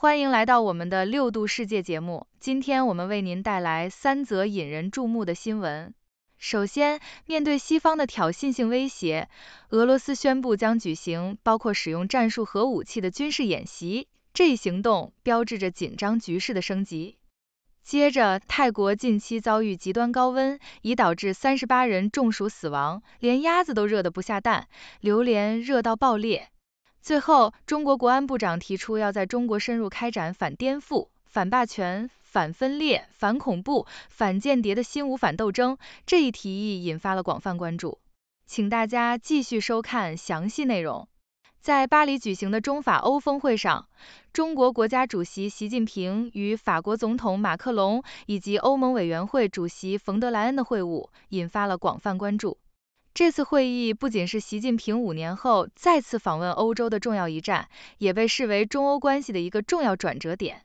欢迎来到我们的六度世界节目，今天我们为您带来三则引人注目的新闻。首先，面对西方的挑衅性威胁，俄罗斯宣布将举行包括使用战术核武器的军事演习，这一行动标志着紧张局势的升级。接着，泰国近期遭遇极端高温，已导致三十八人中暑死亡，连鸭子都热得不下蛋，榴莲热到爆裂。最后，中国国安部长提出要在中国深入开展反颠覆、反霸权、反分裂、反恐怖、反间谍的新五反斗争，这一提议引发了广泛关注。请大家继续收看详细内容。在巴黎举行的中法欧峰会上，中国国家主席习近平与法国总统马克龙以及欧盟委员会主席冯德莱恩的会晤，引发了广泛关注。这次会议不仅是习近平五年后再次访问欧洲的重要一站，也被视为中欧关系的一个重要转折点。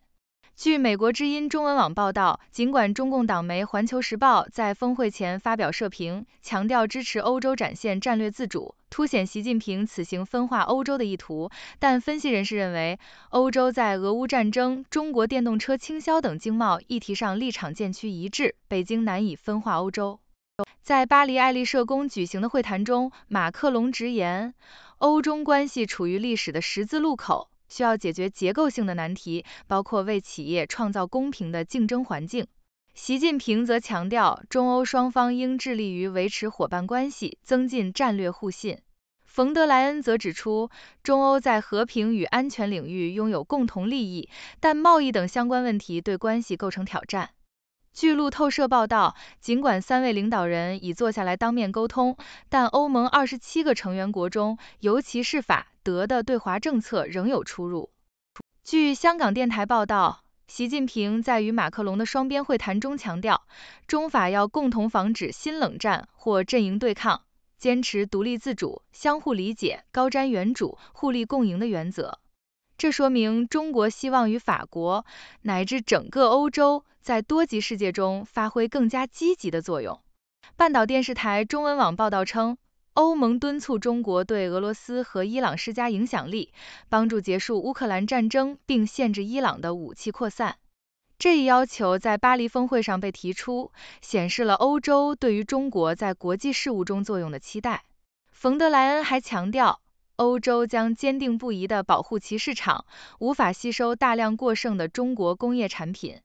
据美国之音中文网报道，尽管中共党媒《环球时报》在峰会前发表社评，强调支持欧洲展现战略自主，凸显习近平此行分化欧洲的意图，但分析人士认为，欧洲在俄乌战争、中国电动车倾销等经贸议题上立场渐趋一致，北京难以分化欧洲。在巴黎爱丽舍宫举行的会谈中，马克龙直言，欧中关系处于历史的十字路口，需要解决结构性的难题，包括为企业创造公平的竞争环境。习近平则强调，中欧双方应致力于维持伙伴关系，增进战略互信。冯德莱恩则指出，中欧在和平与安全领域拥有共同利益，但贸易等相关问题对关系构成挑战。据路透社报道，尽管三位领导人已坐下来当面沟通，但欧盟二十七个成员国中，尤其是法德的对华政策仍有出入。据香港电台报道，习近平在与马克龙的双边会谈中强调，中法要共同防止新冷战或阵营对抗，坚持独立自主、相互理解、高瞻远瞩、互利共赢的原则。这说明中国希望与法国乃至整个欧洲在多极世界中发挥更加积极的作用。半岛电视台中文网报道称，欧盟敦促中国对俄罗斯和伊朗施加影响力，帮助结束乌克兰战争并限制伊朗的武器扩散。这一要求在巴黎峰会上被提出，显示了欧洲对于中国在国际事务中作用的期待。冯德莱恩还强调。欧洲将坚定不移地保护其市场，无法吸收大量过剩的中国工业产品。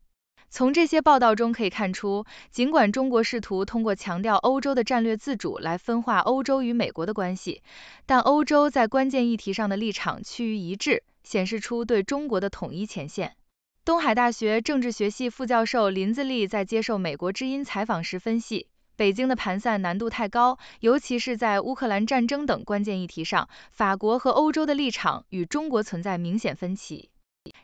从这些报道中可以看出，尽管中国试图通过强调欧洲的战略自主来分化欧洲与美国的关系，但欧洲在关键议题上的立场趋于一致，显示出对中国的统一前线。东海大学政治学系副教授林自立在接受《美国之音》采访时分析。北京的盘散难度太高，尤其是在乌克兰战争等关键议题上，法国和欧洲的立场与中国存在明显分歧。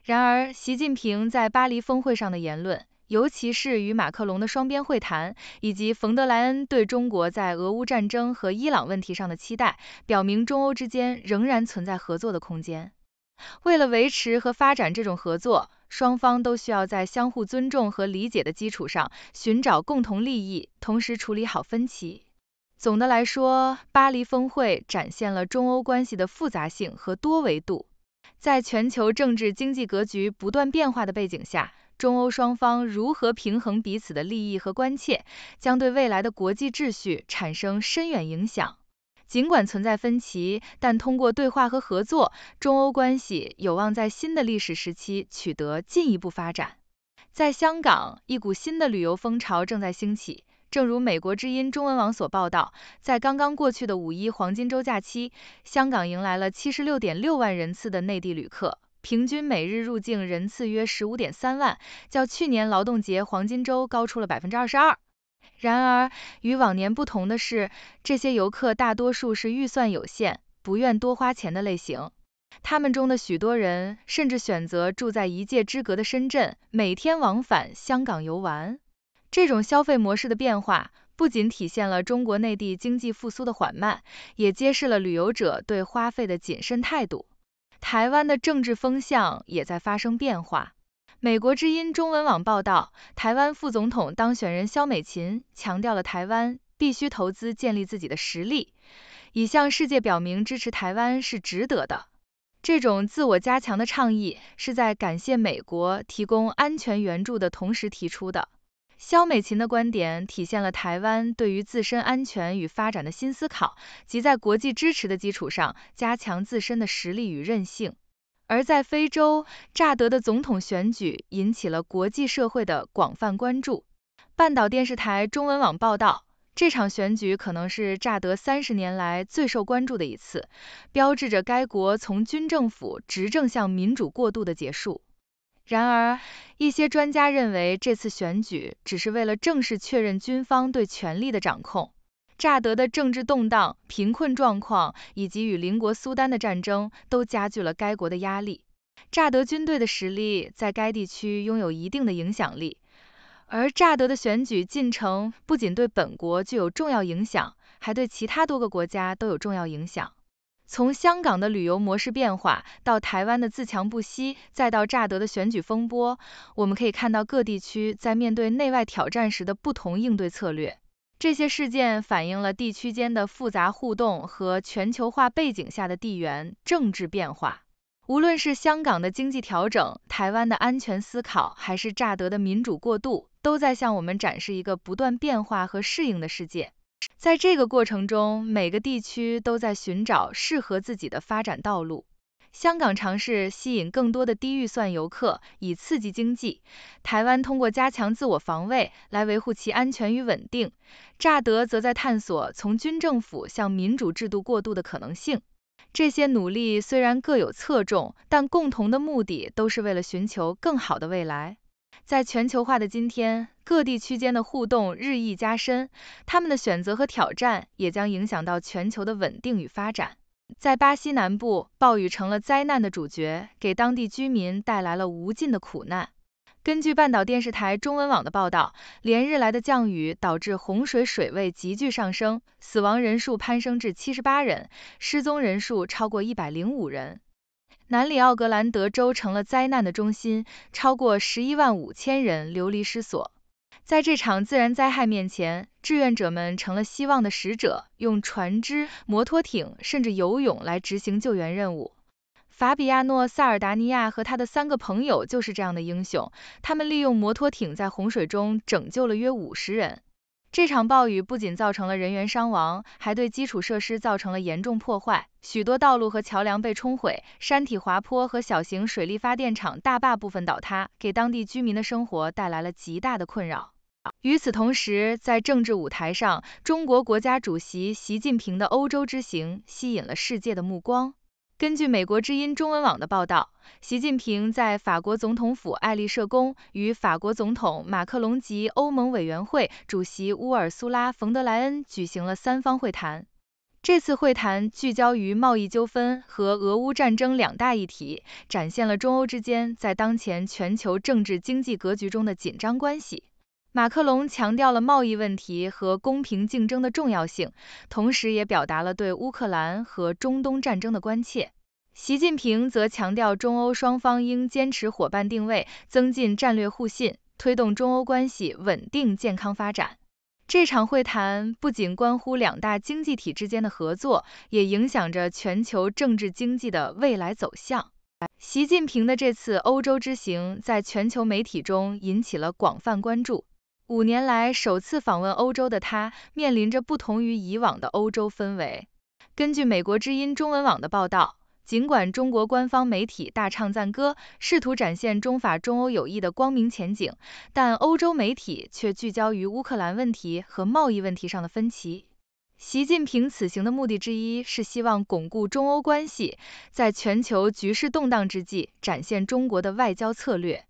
然而，习近平在巴黎峰会上的言论，尤其是与马克龙的双边会谈，以及冯德莱恩对中国在俄乌战争和伊朗问题上的期待，表明中欧之间仍然存在合作的空间。为了维持和发展这种合作，双方都需要在相互尊重和理解的基础上寻找共同利益，同时处理好分歧。总的来说，巴黎峰会展现了中欧关系的复杂性和多维度。在全球政治经济格局不断变化的背景下，中欧双方如何平衡彼此的利益和关切，将对未来的国际秩序产生深远影响。尽管存在分歧，但通过对话和合作，中欧关系有望在新的历史时期取得进一步发展。在香港，一股新的旅游风潮正在兴起。正如美国之音中文网所报道，在刚刚过去的五一黄金周假期，香港迎来了七十六点六万人次的内地旅客，平均每日入境人次约十五点三万，较去年劳动节黄金周高出了百分之二十二。然而，与往年不同的是，这些游客大多数是预算有限、不愿多花钱的类型。他们中的许多人甚至选择住在一界之隔的深圳，每天往返香港游玩。这种消费模式的变化，不仅体现了中国内地经济复苏的缓慢，也揭示了旅游者对花费的谨慎态度。台湾的政治风向也在发生变化。美国之音中文网报道，台湾副总统当选人肖美琴强调了台湾必须投资建立自己的实力，以向世界表明支持台湾是值得的。这种自我加强的倡议是在感谢美国提供安全援助的同时提出的。肖美琴的观点体现了台湾对于自身安全与发展的新思考，即在国际支持的基础上加强自身的实力与韧性。而在非洲乍得的总统选举引起了国际社会的广泛关注。半岛电视台中文网报道，这场选举可能是乍得三十年来最受关注的一次，标志着该国从军政府执政向民主过渡的结束。然而，一些专家认为，这次选举只是为了正式确认军方对权力的掌控。乍得的政治动荡、贫困状况以及与邻国苏丹的战争，都加剧了该国的压力。乍得军队的实力在该地区拥有一定的影响力，而乍得的选举进程不仅对本国具有重要影响，还对其他多个国家都有重要影响。从香港的旅游模式变化，到台湾的自强不息，再到乍得的选举风波，我们可以看到各地区在面对内外挑战时的不同应对策略。这些事件反映了地区间的复杂互动和全球化背景下的地缘政治变化。无论是香港的经济调整、台湾的安全思考，还是乍得的民主过渡，都在向我们展示一个不断变化和适应的世界。在这个过程中，每个地区都在寻找适合自己的发展道路。香港尝试吸引更多的低预算游客以刺激经济，台湾通过加强自我防卫来维护其安全与稳定，乍得则在探索从军政府向民主制度过渡的可能性。这些努力虽然各有侧重，但共同的目的都是为了寻求更好的未来。在全球化的今天，各地区间的互动日益加深，他们的选择和挑战也将影响到全球的稳定与发展。在巴西南部，暴雨成了灾难的主角，给当地居民带来了无尽的苦难。根据半岛电视台中文网的报道，连日来的降雨导致洪水水位急剧上升，死亡人数攀升至七十八人，失踪人数超过一百零五人。南里奥格兰德州成了灾难的中心，超过十一万五千人流离失所。在这场自然灾害面前，志愿者们成了希望的使者，用船只、摩托艇甚至游泳来执行救援任务。法比亚诺·萨尔达尼亚和他的三个朋友就是这样的英雄，他们利用摩托艇在洪水中拯救了约五十人。这场暴雨不仅造成了人员伤亡，还对基础设施造成了严重破坏，许多道路和桥梁被冲毁，山体滑坡和小型水利发电厂大坝部分倒塌，给当地居民的生活带来了极大的困扰。与此同时，在政治舞台上，中国国家主席习近平的欧洲之行吸引了世界的目光。根据美国之音中文网的报道，习近平在法国总统府爱丽舍宫与法国总统马克龙及欧盟委员会主席乌尔苏拉·冯德莱恩举行了三方会谈。这次会谈聚焦于贸易纠纷和俄乌战争两大议题，展现了中欧之间在当前全球政治经济格局中的紧张关系。马克龙强调了贸易问题和公平竞争的重要性，同时也表达了对乌克兰和中东战争的关切。习近平则强调中欧双方应坚持伙伴定位，增进战略互信，推动中欧关系稳定健康发展。这场会谈不仅关乎两大经济体之间的合作，也影响着全球政治经济的未来走向。习近平的这次欧洲之行在全球媒体中引起了广泛关注。五年来首次访问欧洲的他，面临着不同于以往的欧洲氛围。根据美国之音中文网的报道，尽管中国官方媒体大唱赞歌，试图展现中法中欧友谊的光明前景，但欧洲媒体却聚焦于乌克兰问题和贸易问题上的分歧。习近平此行的目的之一是希望巩固中欧关系，在全球局势动荡之际展现中国的外交策略。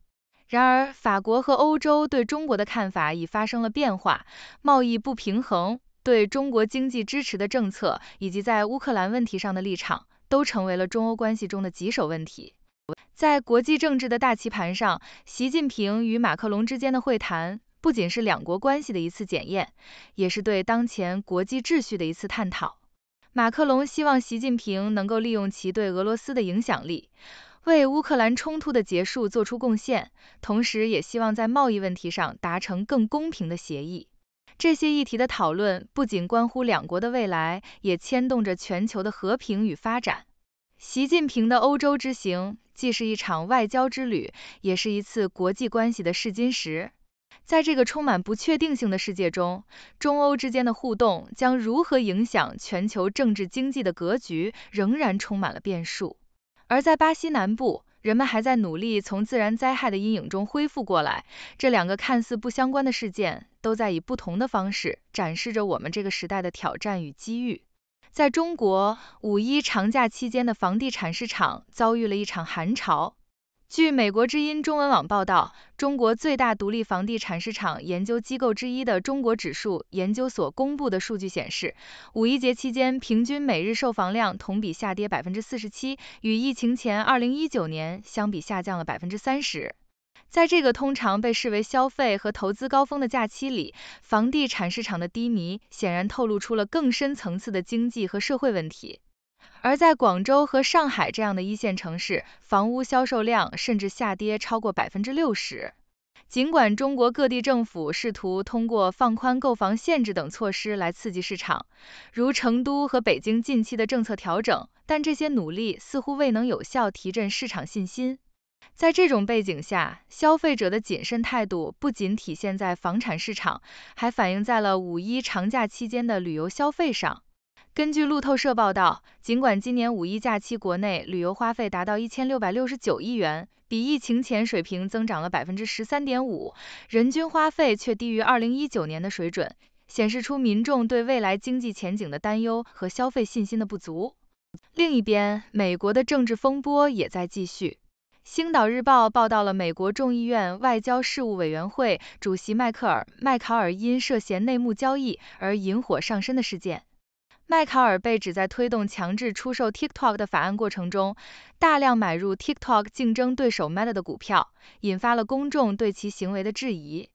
然而，法国和欧洲对中国的看法已发生了变化，贸易不平衡、对中国经济支持的政策以及在乌克兰问题上的立场，都成为了中欧关系中的棘手问题。在国际政治的大棋盘上，习近平与马克龙之间的会谈，不仅是两国关系的一次检验，也是对当前国际秩序的一次探讨。马克龙希望习近平能够利用其对俄罗斯的影响力。为乌克兰冲突的结束做出贡献，同时也希望在贸易问题上达成更公平的协议。这些议题的讨论不仅关乎两国的未来，也牵动着全球的和平与发展。习近平的欧洲之行既是一场外交之旅，也是一次国际关系的试金石。在这个充满不确定性的世界中，中欧之间的互动将如何影响全球政治经济的格局，仍然充满了变数。而在巴西南部，人们还在努力从自然灾害的阴影中恢复过来。这两个看似不相关的事件，都在以不同的方式展示着我们这个时代的挑战与机遇。在中国，五一长假期间的房地产市场遭遇了一场寒潮。据美国之音中文网报道，中国最大独立房地产市场研究机构之一的中国指数研究所公布的数据显示，五一节期间平均每日售房量同比下跌百分之四十七，与疫情前二零一九年相比下降了百分之三十。在这个通常被视为消费和投资高峰的假期里，房地产市场的低迷显然透露出了更深层次的经济和社会问题。而在广州和上海这样的一线城市，房屋销售量甚至下跌超过百分之六十。尽管中国各地政府试图通过放宽购房限制等措施来刺激市场，如成都和北京近期的政策调整，但这些努力似乎未能有效提振市场信心。在这种背景下，消费者的谨慎态度不仅体现在房产市场，还反映在了五一长假期间的旅游消费上。根据路透社报道，尽管今年五一假期国内旅游花费达到一千六百六十九亿元，比疫情前水平增长了百分之十三点五，人均花费却低于二零一九年的水准，显示出民众对未来经济前景的担忧和消费信心的不足。另一边，美国的政治风波也在继续。星岛日报报道了美国众议院外交事务委员会主席迈克尔·麦考尔因涉嫌内幕交易而引火上身的事件。麦考尔被指在推动强制出售 TikTok 的法案过程中，大量买入 TikTok 竞争对手 Meta 的股票，引发了公众对其行为的质疑。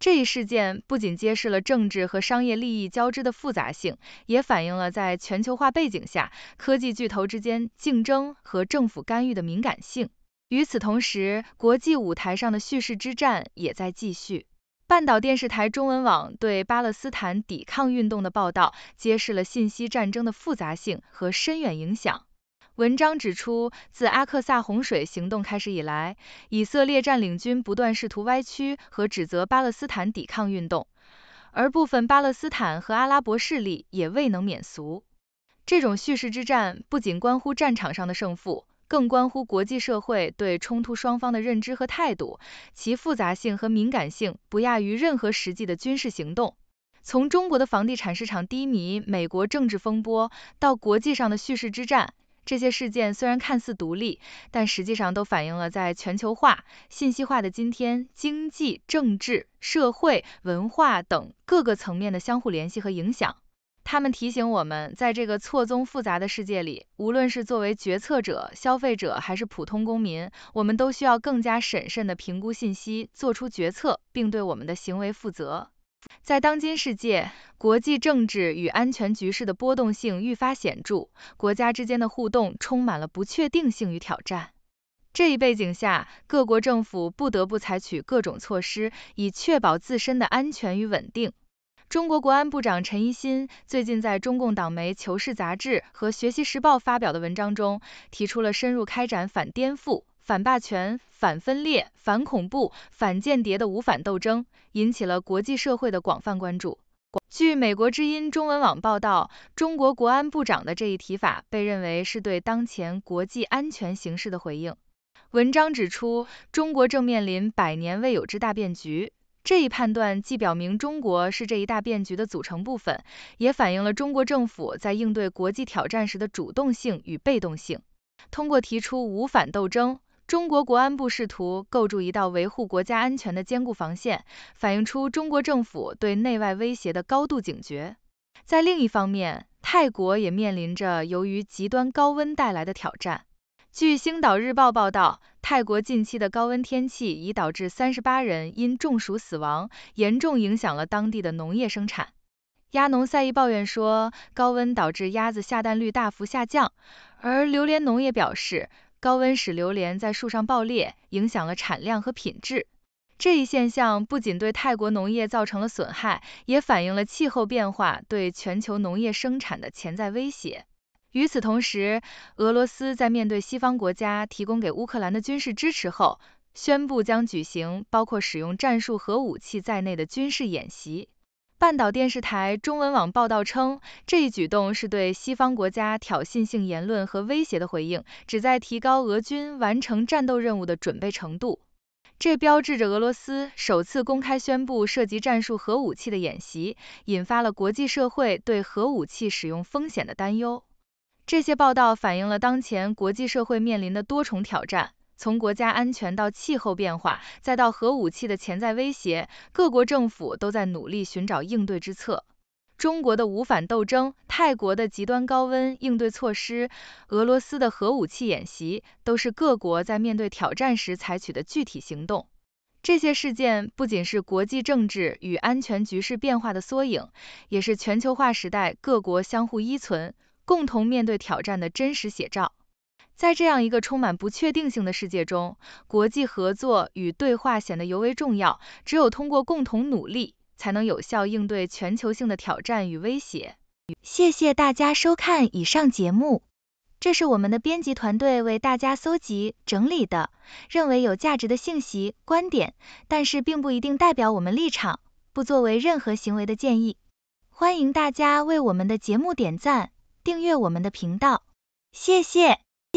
这一事件不仅揭示了政治和商业利益交织的复杂性，也反映了在全球化背景下，科技巨头之间竞争和政府干预的敏感性。与此同时，国际舞台上的叙事之战也在继续。半岛电视台中文网对巴勒斯坦抵抗运动的报道，揭示了信息战争的复杂性和深远影响。文章指出，自阿克萨洪水行动开始以来，以色列占领军不断试图歪曲和指责巴勒斯坦抵抗运动，而部分巴勒斯坦和阿拉伯势力也未能免俗。这种叙事之战不仅关乎战场上的胜负。更关乎国际社会对冲突双方的认知和态度，其复杂性和敏感性不亚于任何实际的军事行动。从中国的房地产市场低迷、美国政治风波到国际上的叙事之战，这些事件虽然看似独立，但实际上都反映了在全球化、信息化的今天，经济、政治、社会、文化等各个层面的相互联系和影响。他们提醒我们，在这个错综复杂的世界里，无论是作为决策者、消费者还是普通公民，我们都需要更加审慎地评估信息，做出决策，并对我们的行为负责。在当今世界，国际政治与安全局势的波动性愈发显著，国家之间的互动充满了不确定性与挑战。这一背景下，各国政府不得不采取各种措施，以确保自身的安全与稳定。中国国安部长陈一新最近在中共党媒《求是》杂志和《学习时报》发表的文章中，提出了深入开展反颠覆、反霸权、反分裂、反恐怖、反间谍的“五反”斗争，引起了国际社会的广泛关注。据美国之音中文网报道，中国国安部长的这一提法被认为是对当前国际安全形势的回应。文章指出，中国正面临百年未有之大变局。这一判断既表明中国是这一大变局的组成部分，也反映了中国政府在应对国际挑战时的主动性与被动性。通过提出“无反斗争”，中国国安部试图构筑一道维护国家安全的坚固防线，反映出中国政府对内外威胁的高度警觉。在另一方面，泰国也面临着由于极端高温带来的挑战。据《星岛日报》报道。泰国近期的高温天气已导致三十八人因中暑死亡，严重影响了当地的农业生产。鸭农赛义抱怨说，高温导致鸭子下蛋率大幅下降；而榴莲农也表示，高温使榴莲在树上爆裂，影响了产量和品质。这一现象不仅对泰国农业造成了损害，也反映了气候变化对全球农业生产的潜在威胁。与此同时，俄罗斯在面对西方国家提供给乌克兰的军事支持后，宣布将举行包括使用战术核武器在内的军事演习。半岛电视台中文网报道称，这一举动是对西方国家挑衅性言论和威胁的回应，旨在提高俄军完成战斗任务的准备程度。这标志着俄罗斯首次公开宣布涉及战术核武器的演习，引发了国际社会对核武器使用风险的担忧。这些报道反映了当前国际社会面临的多重挑战，从国家安全到气候变化，再到核武器的潜在威胁，各国政府都在努力寻找应对之策。中国的反斗争、泰国的极端高温应对措施、俄罗斯的核武器演习，都是各国在面对挑战时采取的具体行动。这些事件不仅是国际政治与安全局势变化的缩影，也是全球化时代各国相互依存。共同面对挑战的真实写照。在这样一个充满不确定性的世界中，国际合作与对话显得尤为重要。只有通过共同努力，才能有效应对全球性的挑战与威胁。谢谢大家收看以上节目，这是我们的编辑团队为大家搜集整理的，认为有价值的信息观点，但是并不一定代表我们立场，不作为任何行为的建议。欢迎大家为我们的节目点赞。订阅我们的频道，谢谢。